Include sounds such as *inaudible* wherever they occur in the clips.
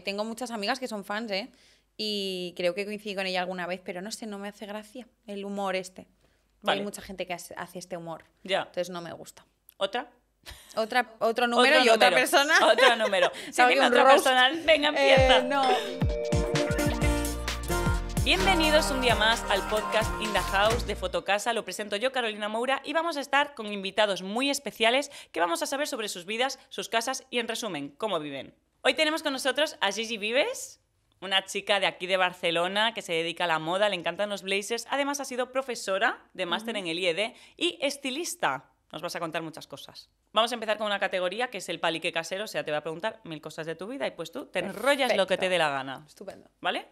tengo muchas amigas que son fans, ¿eh? Y creo que coincidí con ella alguna vez, pero no sé, no me hace gracia el humor este. Hay mucha gente que hace este humor. Ya. Entonces no me gusta. ¿Otra? Otra, otro número y otra persona. *laughs* Otro número. Si otra persona, venga, empieza. Eh, no. Bienvenidos un día más al podcast In the House de Fotocasa. Lo presento yo, Carolina Moura, y vamos a estar con invitados muy especiales que vamos a saber sobre sus vidas, sus casas y, en resumen, cómo viven. Hoy tenemos con nosotros a Gigi Vives, una chica de aquí de Barcelona que se dedica a la moda, le encantan los blazers, además ha sido profesora de máster en el IED y estilista. Nos vas a contar muchas cosas. Vamos a empezar con una categoría que es el palique casero, o sea, te va a preguntar mil cosas de tu vida y pues tú te enrollas lo que te dé la gana. Estupendo. ¿Vale?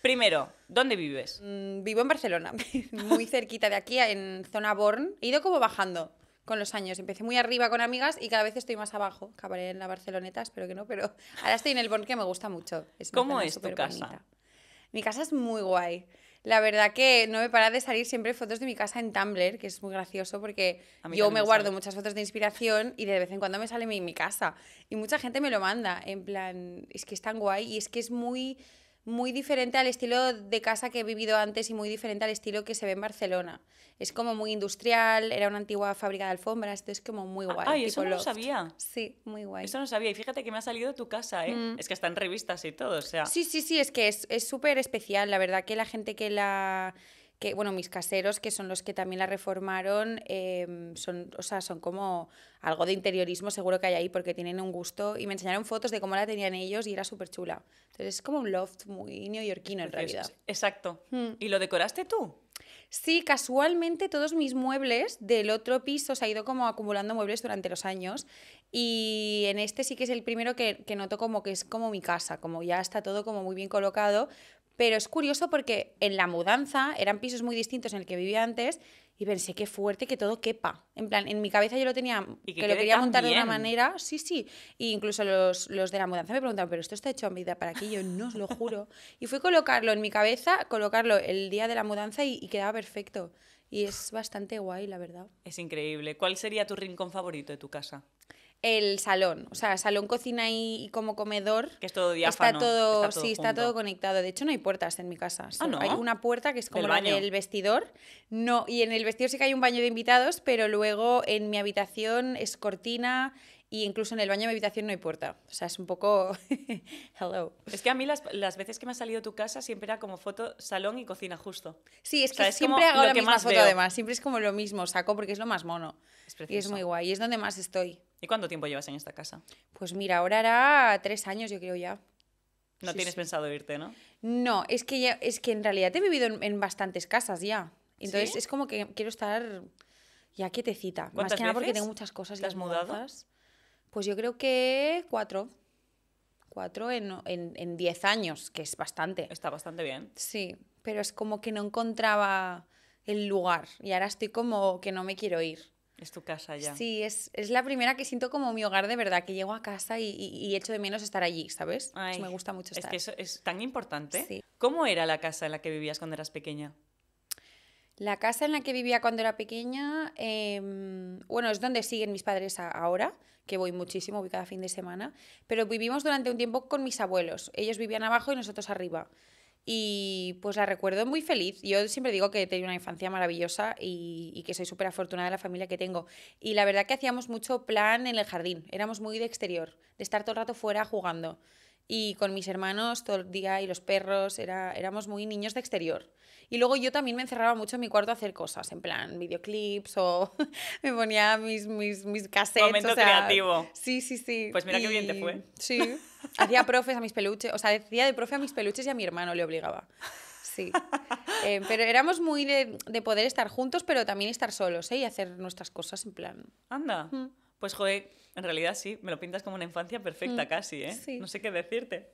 Primero, ¿dónde vives? Mm, vivo en Barcelona, *laughs* muy cerquita de aquí, en zona Born. He ido como bajando con los años. Empecé muy arriba con amigas y cada vez estoy más abajo. Acabaré en la Barceloneta, espero que no, pero *laughs* ahora estoy en el Born que me gusta mucho. Es ¿Cómo es tu casa? Mi casa es muy guay. La verdad que no me para de salir siempre fotos de mi casa en Tumblr, que es muy gracioso porque yo me guardo muchas fotos de inspiración y de vez en cuando me sale mi, mi casa. Y mucha gente me lo manda, en plan, es que es tan guay y es que es muy muy diferente al estilo de casa que he vivido antes y muy diferente al estilo que se ve en Barcelona. Es como muy industrial, era una antigua fábrica de alfombras, es como muy ah, guay. Ay, eso no lo sabía. Sí, muy guay. Eso no sabía. Y fíjate que me ha salido tu casa, ¿eh? Mm. Es que está en revistas y todo, o sea. Sí, sí, sí, es que es súper especial. La verdad que la gente que la, que, bueno, mis caseros, que son los que también la reformaron, em, son, o son como algo de interiorismo seguro que hay ahí porque tienen un gusto y me enseñaron fotos de cómo la tenían ellos y era súper chula. Entonces es como un loft muy neoyorquino en realidad. Exacto. Hmm. ¿Y lo decoraste tú? Sí, casualmente todos mis muebles del otro piso se ha ido como acumulando muebles durante los años y en este sí que es el primero que, que noto como que es como mi casa, como ya está todo como muy bien colocado, pero es curioso porque en la mudanza eran pisos muy distintos en el que vivía antes y pensé, qué fuerte que todo quepa. En plan, en mi cabeza yo lo tenía, que, lo quería montar de una manera, sí, sí. E incluso los, de la mudanza me preguntaban, pero esto está hecho a medida para aquí, yo no os lo juro. y fui colocarlo en mi cabeza, colocarlo el día de la mudanza y quedaba perfecto. Y es bastante guay, la verdad. Es increíble. ¿Cuál sería tu rincón favorito de tu casa? el salón. O sea, salón, cocina y, como comedor. Que es todo diáfano. Está todo, está todo conectado. De hecho, no hay puertas en mi casa. Ah, ¿no? Hay una puerta que es como ¿El vestidor. No, y en el vestidor sí que hay un baño de invitados, pero luego en mi habitación es cortina y incluso en el baño de mi habitación no hay puerta. O sea, es un poco... *laughs* Hello. Es que a mí las, veces que me ha salido tu casa siempre era como foto salón y cocina justo. Sí, es que siempre hago la misma foto además. Siempre es como lo mismo, saco porque es lo más mono. Es y es muy guay. Y es donde más estoy. ¿Y cuánto tiempo llevas en esta casa? Pues mira, ahora hará tres años, yo creo ya. No tienes pensado irte, ¿no? No, es que, ya, es que en realidad he vivido en, bastantes casas ya. Entonces es como que quiero estar ya quietecita. Más que nada porque tengo muchas cosas. ¿Te has Pues yo creo que cuatro. Cuatro en, en, en diez años, que es bastante. Está bastante bien. Sí, pero es como que no encontraba el lugar y ahora estoy como que no me quiero ir. Es tu casa ya. Sí, es, la primera que siento como mi hogar de verdad, que llego a casa y, echo de menos estar allí, ¿sabes? me gusta mucho estar. Es que es tan importante. ¿Cómo era la casa en la que vivías cuando eras pequeña? La casa en la que vivía cuando era pequeña, em, bueno, es donde siguen mis padres ahora, que voy muchísimo, voy cada fin de semana, pero vivimos durante un tiempo con mis abuelos. Ellos vivían abajo y nosotros arriba. Y pues la recuerdo muy feliz. Yo siempre digo que he tenido una infancia maravillosa y, que soy súper afortunada de la familia que tengo. Y la verdad que hacíamos mucho plan en el jardín. Éramos muy de exterior, de estar todo el rato fuera jugando y con mis hermanos todo el día y los perros, era, éramos muy niños de exterior. Y luego yo también me encerraba mucho en mi cuarto a hacer cosas, en plan videoclips o *laughs* me ponía mis, mis, mis Momento creativo. Sí, sí, sí. Pues mira qué bien te fue. Sí. Hacía profes a mis peluches, o sea, decía de profe a mis peluches y a mi hermano le obligaba. Sí. Eh, pero éramos muy de, poder estar juntos, pero también estar solos ¿eh? y hacer nuestras cosas en plan. Anda. Pues joder en realidad sí, me lo pintas como una infancia perfecta mm, casi, ¿eh? No sé qué decirte.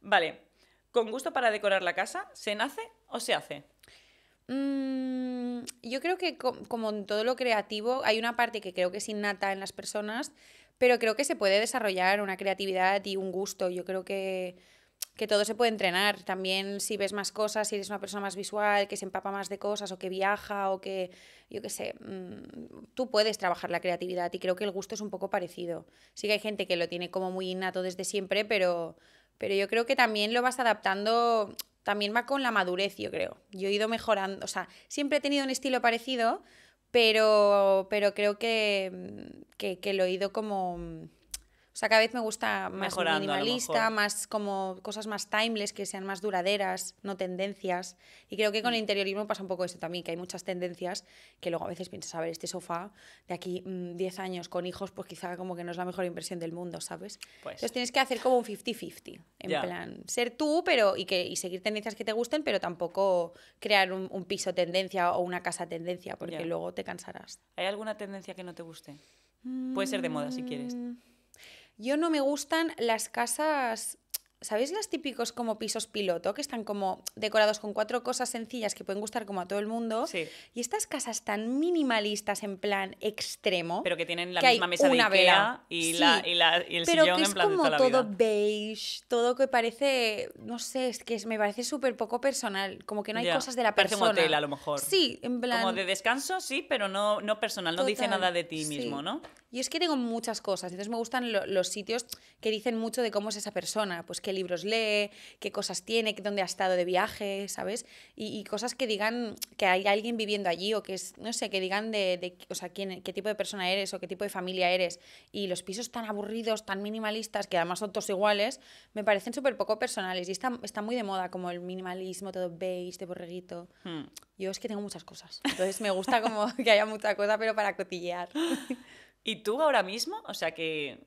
Vale, ¿con gusto para decorar la casa? ¿Se nace o se hace? Mm, yo creo que como en todo lo creativo, hay una parte que creo que es innata en las personas, pero creo que se puede desarrollar una creatividad y un gusto. Yo creo que que todo se puede entrenar. También si ves más cosas, si eres una persona más visual, que se empapa más de cosas o que viaja o que, yo qué sé, mm, tú puedes trabajar la creatividad y creo que el gusto es un poco parecido. Sí que hay gente que lo tiene como muy innato desde siempre, pero, pero yo creo que también lo vas adaptando, también va con la madurez, yo creo. Yo he ido mejorando, o sea, siempre he tenido un estilo parecido, pero, pero creo que, que lo he ido como o sea, cada vez me gusta más Mejorando, minimalista, más como cosas más timeless, que sean más duraderas, no tendencias. Y creo que con el mm. interiorismo pasa un poco eso también, que hay muchas tendencias que luego a veces piensas, a ver, este sofá de aquí 10 mm, años con hijos, pues quizá como que no es la mejor impresión del mundo, ¿sabes? Pues. Entonces tienes que hacer como un 50-50, en plan, ser tú pero y, que, y seguir tendencias que te gusten, pero tampoco crear un, piso tendencia o una casa tendencia, porque luego te cansarás. ¿Hay alguna tendencia que no te guste? Puede ser de moda si quieres. Mm. Yo no me gustan las casas ¿Sabéis los típicos como pisos piloto que están como decorados con cuatro cosas sencillas que pueden gustar como a todo el mundo? Y estas casas tan minimalistas en plan extremo. Pero que tienen la misma mesa de Ikea vela. Y, la, y, la, y, el sillón en plan como todo beige, todo que parece, no sé, es que me parece súper poco personal, como que no hay cosas de la persona. Parece a lo mejor. Sí, en plan como de descanso, sí, pero no no personal, no dice nada de ti mismo, ¿no? Y es que tengo muchas cosas, entonces me gustan los sitios que dicen mucho de cómo es esa persona, pues que qué libros lee, qué cosas tiene, dónde ha estado de viaje, ¿sabes? Y, cosas que digan que hay alguien viviendo allí o que es, no sé, que digan de, o sea, quién, qué tipo de persona eres o qué tipo de familia eres. Y los pisos tan aburridos, tan minimalistas, que además son todos iguales, me parecen súper poco personales. Y está, está muy de moda como el minimalismo, todo beige, de borreguito. Hmm. Yo es que tengo muchas cosas. Entonces me gusta como *laughs* que haya mucha cosa, pero para cotillear. *laughs* ¿Y tú ahora mismo? O sea, que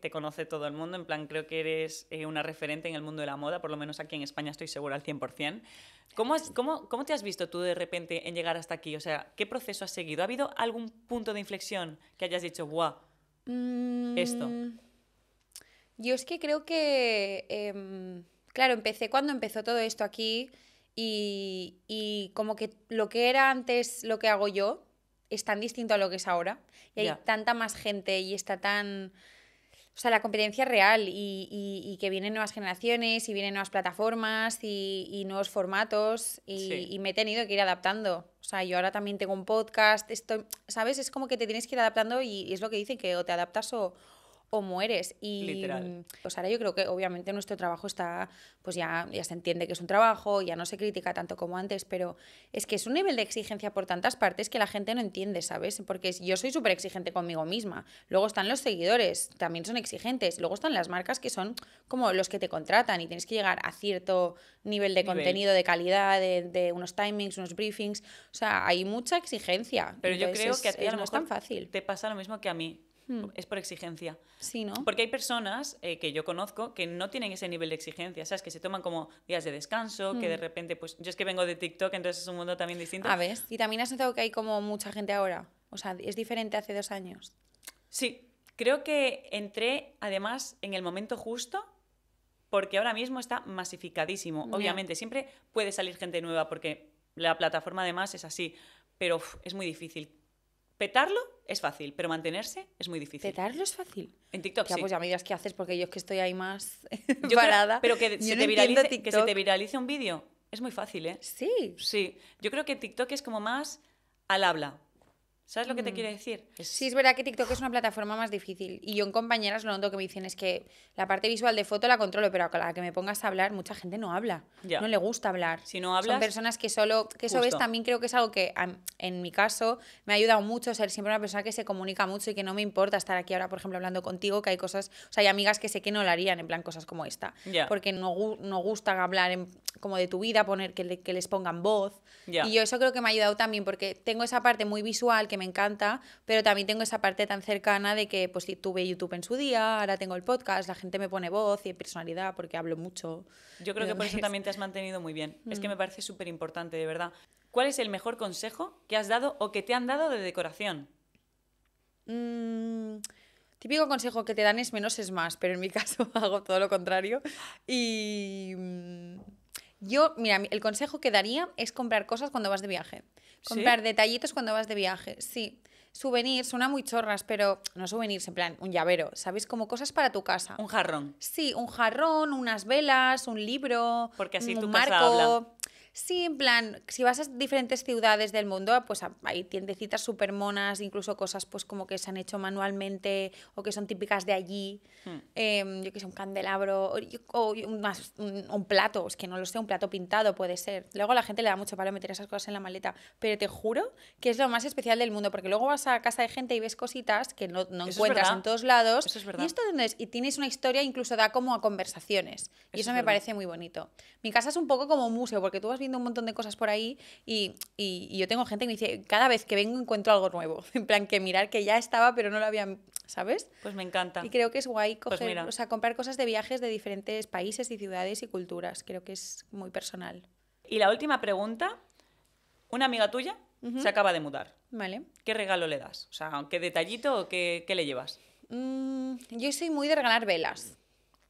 te conoce todo el mundo, en plan creo que eres eh, una referente en el mundo de la moda, por lo menos aquí en España estoy segura al 100%. ¿Cómo, cómo, ¿Cómo te has visto tú de repente en llegar hasta aquí? O sea, ¿qué proceso has seguido? ¿Ha habido algún punto de inflexión que hayas dicho, guau, mm, esto? Yo es que creo que, em, claro, empecé cuando empezó todo esto aquí y, como que lo que era antes, lo que hago yo, es tan distinto a lo que es ahora. Y hay tanta más gente y está tan o sea, la competencia real y, y, y, que vienen nuevas generaciones y vienen nuevas plataformas y, y nuevos formatos y, me he tenido que ir adaptando. O sea, yo ahora también tengo un podcast, esto ¿sabes? Es como que te tienes que ir adaptando y, es lo que dicen, que o te adaptas o, o mueres. Y Literal. Pues ahora yo creo que obviamente nuestro trabajo está, pues ya, ya se entiende que es un trabajo, ya no se critica tanto como antes, pero es que es un nivel de exigencia por tantas partes que la gente no entiende, ¿sabes? Porque yo soy súper exigente conmigo misma. Luego están los seguidores, también son exigentes. Luego están las marcas que son como los que te contratan y tienes que llegar a cierto nivel de contenido, de calidad, de, unos timings, unos briefings. O sea, hay mucha exigencia. Pero yo creo que a ti no es tan fácil. Te pasa lo mismo que a mí Mm. es por exigencia. Sí, ¿no? Porque hay personas eh, que yo conozco que no tienen ese nivel de exigencia, ¿sabes? Que se toman como días de descanso, que mm. de repente, pues yo es que vengo de TikTok, entonces es un mundo también distinto. A ver, y también has notado que hay como mucha gente ahora, o sea, es diferente hace dos años. Sí, creo que entré además en el momento justo porque ahora mismo está masificadísimo. Obviamente, siempre puede salir gente nueva porque la plataforma además es así, pero es muy difícil Petarlo es fácil, pero mantenerse es muy difícil. ¿Petarlo es fácil? En TikTok, ya, sí. Pues ya me dirás qué haces, porque yo es que estoy ahí más parada. *laughs* pero que, se viralice, que se te viralice un vídeo es muy fácil, ¿eh? Sí. Sí. Yo creo que TikTok es como más al habla. ¿Sabes lo que te mm. quiero decir? Sí, es verdad que TikTok es una plataforma más difícil. Y yo en compañeras lo noto que me dicen es que la parte visual de foto la controlo, pero a la que me pongas a hablar, mucha gente no habla. No le gusta hablar. Son personas que solo. Que eso ves también creo que es algo que en mi caso me ha ayudado mucho ser siempre una persona que se comunica mucho y que no me importa estar aquí ahora, por ejemplo, hablando contigo, que hay cosas. O sea, hay amigas que sé que no lo harían, en plan cosas como esta. Porque no, no hablar en, como de tu vida, poner que, les pongan voz. Y yo eso creo que me ha ayudado también porque tengo esa parte muy visual que me encanta, pero también tengo esa parte tan cercana de que pues tuve YouTube en su día, ahora tengo el podcast, la gente me pone voz y personalidad porque hablo mucho. Yo creo que por eso también te has mantenido muy bien. Es que mm. me parece súper importante, de verdad. ¿Cuál es el mejor consejo que has dado o que te han dado de decoración? Mm, típico consejo que te dan es menos es más, pero en mi *laughs* caso hago todo lo contrario. Y mm, yo, mira, el consejo que daría es comprar cosas cuando vas de viaje. Comprar detallitos cuando vas de viaje, sí. Souvenirs, suena muy chorras, pero no souvenirs, en plan, un llavero, ¿sabes? Como cosas para tu casa. Un jarrón. Sí, un jarrón, unas velas, un libro, Porque así un tu habla. Sí, en plan, si vas a diferentes ciudades del mundo, pues ah, hay tiendecitas súper monas, incluso cosas pues como que se han hecho manualmente o que son típicas de allí. Hmm. Em, yo que sé, un candelabro o, un, plato, es que no lo sé, un plato pintado puede ser. Luego la gente le da mucho para meter esas cosas en la maleta, pero te juro que es lo más especial del mundo, porque luego vas a casa de gente y ves cositas que no, no encuentras en todos lados. Eso es verdad. Y esto y tienes una historia, incluso da como a conversaciones. y eso me parece muy bonito. Mi casa es un poco como un museo, porque tú vas viendo un montón de cosas por ahí y, yo tengo gente que me dice, cada vez que vengo encuentro algo nuevo. *laughs* En plan, que mirar que ya estaba, pero no lo había, ¿sabes? Pues me encanta. Y creo que es guay pues coger, comprar cosas de viajes de diferentes países y ciudades y culturas. Creo que es muy personal. Y la última pregunta, una amiga tuya se acaba de mudar. Vale. ¿Qué regalo le das? O sea, ¿qué detallito o qué, le llevas? Mm, yo soy muy de regalar velas.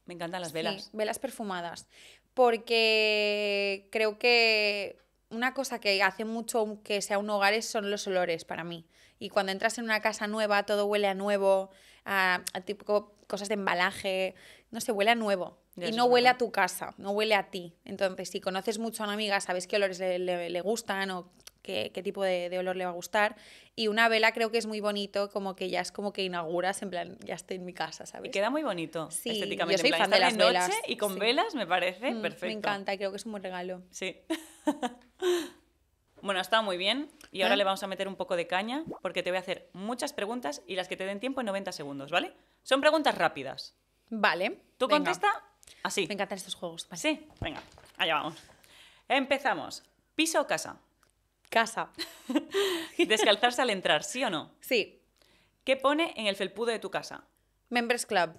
Me encantan las velas. velas perfumadas porque creo que una cosa que hace mucho que sea un hogar son los olores para mí. Y cuando entras en una casa nueva, todo huele a nuevo, a, tipo cosas de embalaje, no sé, huele a nuevo. y no huele a tu casa, no huele a ti. Entonces, si conoces mucho a una amiga, sabes qué olores le, le gustan o qué, qué tipo de, de, olor le va a gustar. Y una vela creo que es muy bonito, como que ya es como que inauguras, en plan, ya estoy en mi casa, ¿sabes? Y queda muy bonito sí, estéticamente. Yo soy en fan de las noche y con velas me parece mm, perfecto. Me encanta, creo que es un buen regalo. Sí. *laughs* Bueno, ha estado muy bien y ahora ah. le vamos a meter un poco de caña porque te voy a hacer muchas preguntas y las que te den tiempo en 90 segundos, ¿vale? Son preguntas rápidas. Vale. Tú contesta así. Me encantan estos juegos. Vale. Sí, venga, allá vamos. Empezamos. ¿Piso o casa? casa. *laughs* Descalzarse al entrar, ¿sí o no? Sí. ¿Qué pone en el felpudo de tu casa? Members Club.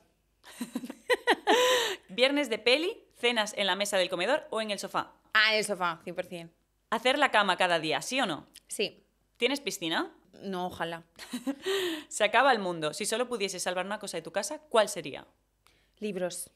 *laughs* ¿Viernes de peli, cenas en la mesa del comedor o en el sofá? Ah, en el sofá, 100%. ¿Hacer la cama cada día, sí o no? Sí. ¿Tienes piscina? No, ojalá. *laughs* Se acaba el mundo. Si solo pudiese salvar una cosa de tu casa, ¿cuál sería? Libros.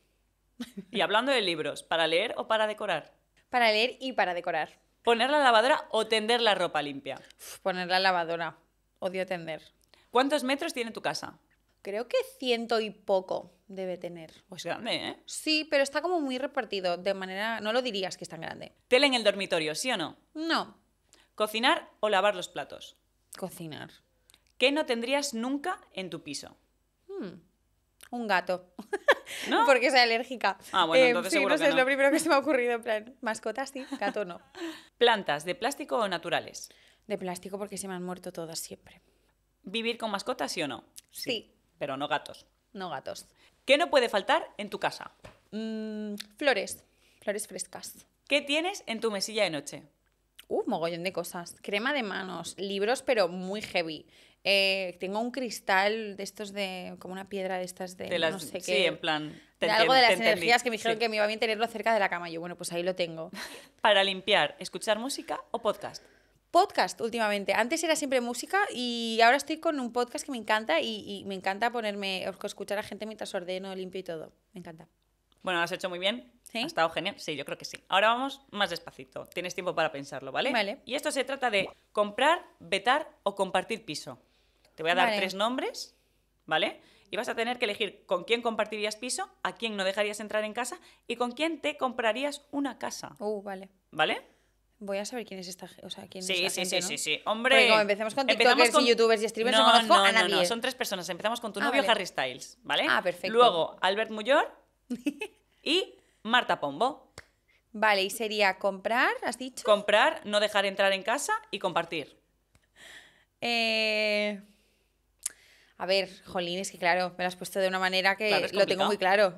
y hablando de libros, ¿para leer o para decorar? Para leer y para decorar. ¿Poner la lavadora o tender la ropa limpia? poner la lavadora. Odio tender. ¿Cuántos metros tiene tu casa? Creo que ciento y poco debe tener. Pues grande, ¿eh? Sí, pero está como muy repartido, de manera... No lo dirías que es tan grande. ¿Tela en el dormitorio, sí o no? No. ¿Cocinar o lavar los platos? Cocinar. ¿Qué no tendrías nunca en tu piso? Hmm. Un gato. *laughs* *laughs* Porque soy alérgica. Ah, eh, sí, es lo primero que se me ha ocurrido. plan, mascotas sí, gato no. *laughs* ¿Plantas de plástico o naturales? De plástico porque se me han muerto todas siempre. ¿Vivir con mascotas sí o no? Sí. Pero no gatos. No gatos. ¿Qué no puede faltar en tu casa? Mm, flores. Flores frescas. ¿Qué tienes en tu mesilla de noche? Uh, mogollón de cosas. Crema de manos, libros, pero muy heavy. Eh, tengo un cristal de estos de. como una piedra de estas de. no sé qué. Sí, en plan. de algo de las energías que me dijeron que me iba bien tenerlo cerca de la cama. Yo, bueno, pues ahí lo tengo. *laughs* Para limpiar, ¿escuchar música o podcast? podcast últimamente. Antes era siempre música y ahora estoy con un podcast que me encanta y, me encanta ponerme, escuchar a gente mientras ordeno, limpio y todo. Me encanta. Bueno, has hecho muy bien. ¿Sí? Ha estado genial. Sí, yo creo que sí. Ahora vamos más despacito. Tienes tiempo para pensarlo, ¿vale? Vale. Y esto se trata de comprar, vetar o compartir piso. Te voy a dar tres nombres, ¿vale? Y vas a tener que elegir con quién compartirías piso, a quién no dejarías entrar en casa y con quién te comprarías una casa. Uh, vale. ¿Vale? Voy a saber quién es esta, o sea, quién es esta sí, sí, sí, sí, hombre. empecemos con TikTokers empezamos con... YouTubers y streamers, no, no son tres personas. Empezamos con tu ah, novio Harry Styles, ¿vale? Ah, perfecto. Luego Albert Muyor *laughs* y Marta Pombo. Vale, y sería comprar, ¿has dicho? Comprar, no dejar entrar en casa y compartir. Eh... A ver, Jolín, es que claro, me lo has puesto de una manera que lo tengo muy claro.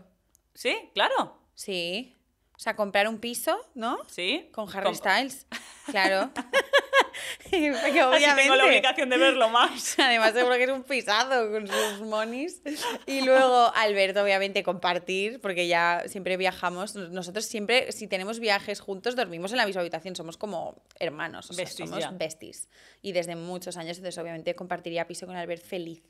Sí, claro. Sí. O sea, comprar un piso, ¿no? Sí. Con Harry Styles. Claro. Porque *laughs* *laughs* tengo la obligación de verlo más. *laughs* Además, seguro que es un pisado con sus monis. Y luego, Alberto, obviamente, compartir, porque ya siempre viajamos. Nosotros siempre, si tenemos viajes juntos, dormimos en la misma habitación. Somos como hermanos. O somos besties. Y desde muchos años, entonces, obviamente, compartiría piso con Albert feliz.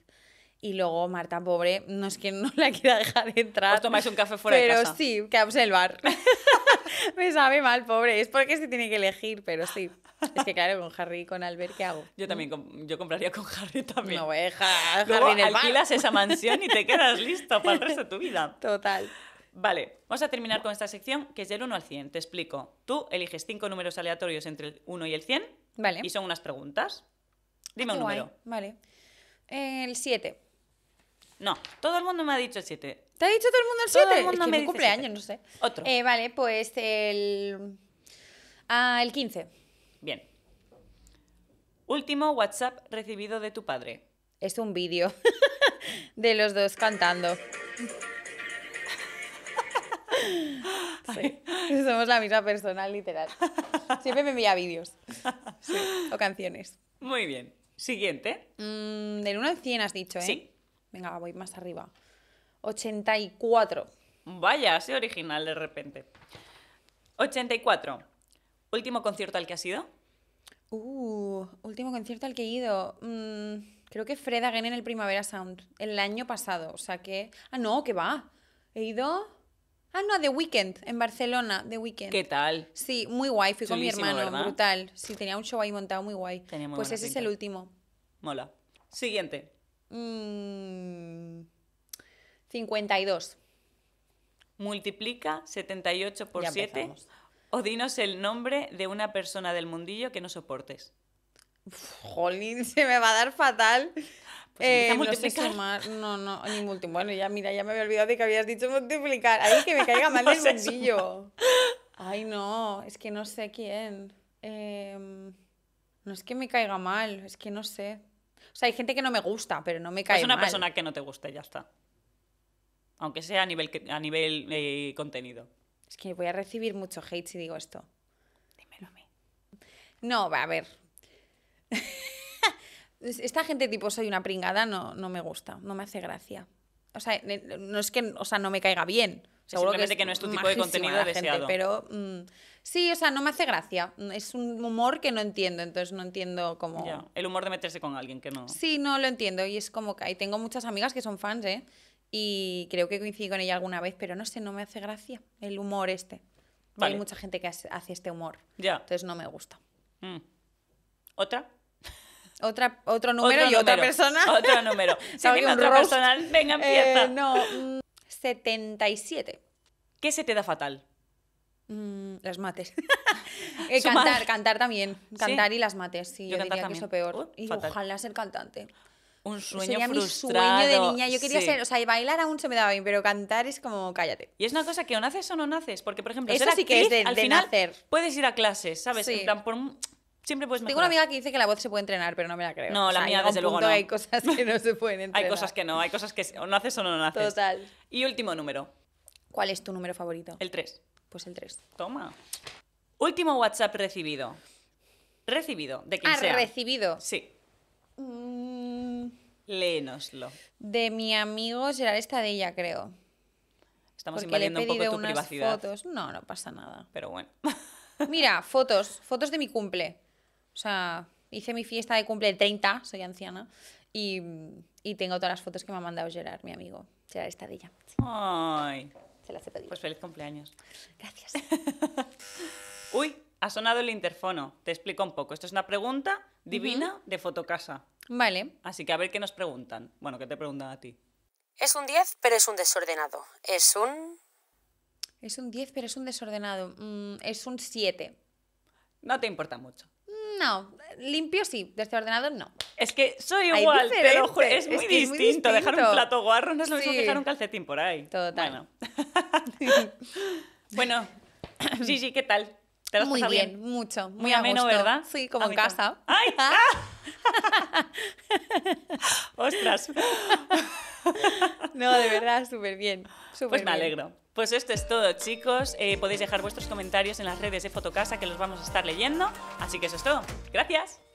Y luego Marta, pobre, no es que *laughs* no la quiera dejar entrar. tomáis un café fuera de casa. Pero sí, que en el bar. *laughs* Me sabe mal, pobre. Es porque se tiene que elegir, pero sí. Es que claro, con Harry y con Albert, ¿qué hago? Yo también, yo compraría con Harry también. No voy eh, Harry en el alquilas esa mansión y te quedas *laughs* listo para el resto de tu vida. Total. Vale, vamos a terminar con esta sección que es del 1 al 100. Te explico. Tú eliges cinco números aleatorios entre el 1 y el 100. Vale. Y son unas preguntas. Dime ah, un número. Vale. El 7. No, todo el mundo me ha dicho el 7. ¿Te ha dicho todo el mundo el 7? Todo el mundo me, dice. cumpleaños, no sé. Otro. Eh, vale, pues el. Ah, el 15. Bien. Último WhatsApp recibido de tu padre. Es un vídeo *laughs* de los dos cantando. *laughs* Somos la misma persona, literal. Siempre me envía vídeos. O canciones. Muy bien. Siguiente. Mm, del 1 al 100 has dicho, ¿eh? Sí. Venga, voy más arriba. 84. Vaya, así original de repente. 84. ¿Último concierto al que has ido? Uh, último concierto al que he ido. Mm, creo que Fred Again en el Primavera Sound, el año pasado. O sea que. Ah, no, que va. He ido. Ah, no, The Weekend, en Barcelona, The Weekend. ¿Qué tal? Sí, muy guay, fui con mi hermano, brutal. Sí, tenía un show ahí montado muy guay. pues ese es el último. Mola. Siguiente. 52. Mm, Multiplica 78 por 7 o dinos el nombre de una persona del mundillo que no soportes. jolín, se me va a dar fatal. Pues eh, no, sé no, Bueno, ya mira, ya me había olvidado de que habías dicho multiplicar. Ay, que me *laughs* caiga mal el mundillo. Ay, no, es que no sé quién. Em, no es que me caiga mal, es que no sé. O sea, hay gente que no me gusta, pero no me cae. Es una persona que no te guste, ya está. Aunque sea a nivel, a nivel eh, contenido. Es que voy a recibir mucho hate si digo esto. Dímelo a mí. No, va a ver. *laughs* Esta gente tipo soy una pringada no, no me gusta, no me hace gracia. O sea, eh, no es que, o sea, no me caiga bien. Seguro que, es que, no es tu tipo de contenido deseado. pero mm, sí, o sea, no me hace gracia. Es un humor que no entiendo, entonces no entiendo cómo. el humor de meterse con alguien que no. Sí, no lo entiendo. Y es como que. Y tengo muchas amigas que son fans, ¿eh? Y creo que coincido con ella alguna vez, pero no sé, no me hace gracia el humor este. Hay mucha gente que hace este humor. Ya. Entonces no me gusta. Mm. ¿Otra? Otra, otro número y otra persona. Otro número. *laughs* otra persona eh, no. Mm, 77. ¿Qué se te da fatal? Mm, las mates. *laughs* Eh, cantar, cantar también. Cantar y las mates, sí. Yo, diría es peor. y ojalá ser cantante. Un sueño mi sueño de niña. Yo quería ser, o sea, bailar aún se me daba bien, pero cantar es como cállate. Y es una cosa que o naces o no naces, porque por ejemplo, Eso ser que al final puedes ir a clases, ¿sabes? En por tengo una amiga que dice que la voz se puede entrenar, pero no me la creo. No, la mía desde luego no. Hay cosas que no se pueden *laughs* entrenar. hay cosas que no, hay cosas que o no haces o no, haces. Total. Y último número. ¿Cuál es tu número favorito? El 3. Pues el 3. Toma. Último WhatsApp recibido. Recibido, de quien ah, recibido. Sí. Mm... Léenoslo. De mi amigo será esta de ella, creo. Estamos Porque invadiendo le un poco tu privacidad. fotos. No, no pasa nada. Pero bueno. Mira, fotos, fotos de mi cumple. O sea, hice mi fiesta de cumple 30, soy anciana, y, tengo todas las fotos que me ha mandado Gerard, mi amigo. Gerard Estadilla. Ay. Se las he pedido. Pues feliz cumpleaños. Gracias. *laughs* Uy, ha sonado el interfono. Te explico un poco. Esto es una pregunta divina de Fotocasa. Vale. Así que a ver qué nos preguntan. Bueno, ¿qué te preguntan a ti? Es un 10, pero es un desordenado. Es un... Es un 10, pero es un desordenado. Mm, es un 7. No te importa mucho no. Limpio sí, desde ordenador no. Es que soy igual, pero es, muy, distinto. Dejar un plato guarro no es lo mismo que dejar un calcetín por ahí. Total. Bueno, *laughs* bueno *clears throat* Gigi, ¿qué tal? ¿Te lo has muy bien, mucho. Muy, muy ameno, ¿verdad? Sí, como en casa. ¡Ay! *laughs* ¡Ah! *laughs* Ostras. no, de verdad, súper bien. pues me alegro. Pues esto es todo, chicos. Eh, podéis dejar vuestros comentarios en las redes de Fotocasa que los vamos a estar leyendo. Así que eso es todo. Gracias.